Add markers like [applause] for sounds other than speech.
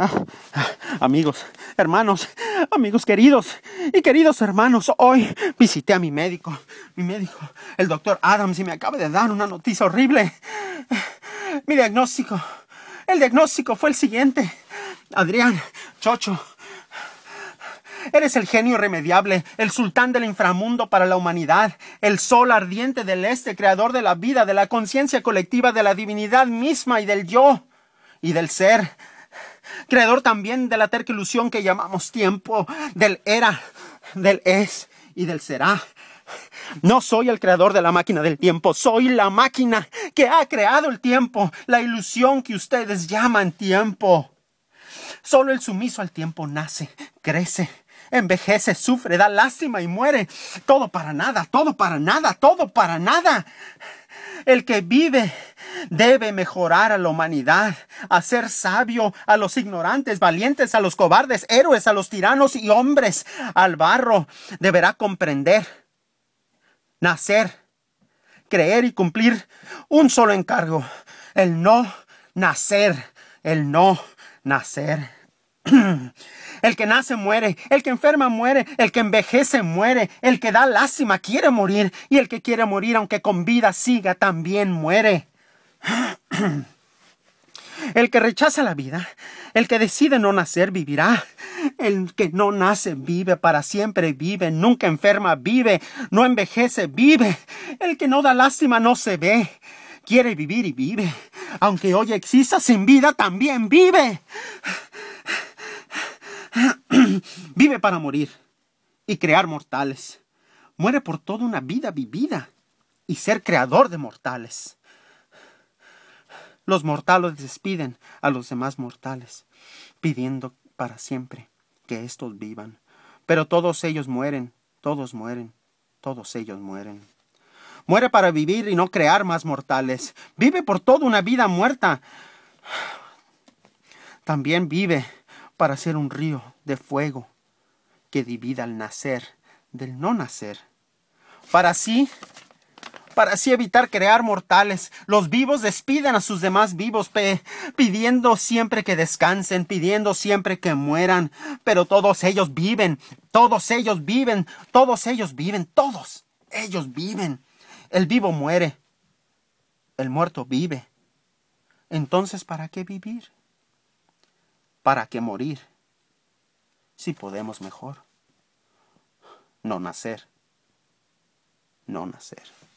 Ah, amigos, hermanos, amigos queridos y queridos hermanos, hoy visité a mi médico, mi médico, el doctor Adams, y me acaba de dar una noticia horrible. Mi diagnóstico, el diagnóstico fue el siguiente. Adrián, Chocho, Eres el genio irremediable, el sultán del inframundo para la humanidad, el sol ardiente del este, creador de la vida, de la conciencia colectiva, de la divinidad misma y del yo y del ser creador también de la terca ilusión que llamamos tiempo, del era, del es y del será. No soy el creador de la máquina del tiempo, soy la máquina que ha creado el tiempo, la ilusión que ustedes llaman tiempo. Solo el sumiso al tiempo nace, crece, envejece, sufre, da lástima y muere. Todo para nada, todo para nada, todo para nada. El que vive debe mejorar a la humanidad, hacer sabio a los ignorantes, valientes a los cobardes, héroes a los tiranos y hombres al barro. Deberá comprender, nacer, creer y cumplir un solo encargo, el no nacer, el no nacer. [clears throat] El que nace muere, el que enferma muere, el que envejece muere, el que da lástima quiere morir y el que quiere morir aunque con vida siga también muere. El que rechaza la vida, el que decide no nacer, vivirá. El que no nace, vive, para siempre vive, nunca enferma, vive, no envejece, vive. El que no da lástima, no se ve. Quiere vivir y vive. Aunque hoy exista sin vida, también vive. vive para morir y crear mortales. Muere por toda una vida vivida y ser creador de mortales. Los mortales despiden a los demás mortales, pidiendo para siempre que éstos vivan. Pero todos ellos mueren, todos mueren, todos ellos mueren. Muere para vivir y no crear más mortales. Vive por toda una vida muerta. También vive para ser un río de fuego que divida el nacer del no nacer. Para sí para así evitar crear mortales. Los vivos despiden a sus demás vivos, pidiendo siempre que descansen, pidiendo siempre que mueran. Pero todos ellos viven, todos ellos viven, todos ellos viven, todos ellos viven. El vivo muere, el muerto vive. Entonces, ¿para qué vivir? ¿Para qué morir? Si podemos mejor no nacer. No nacer.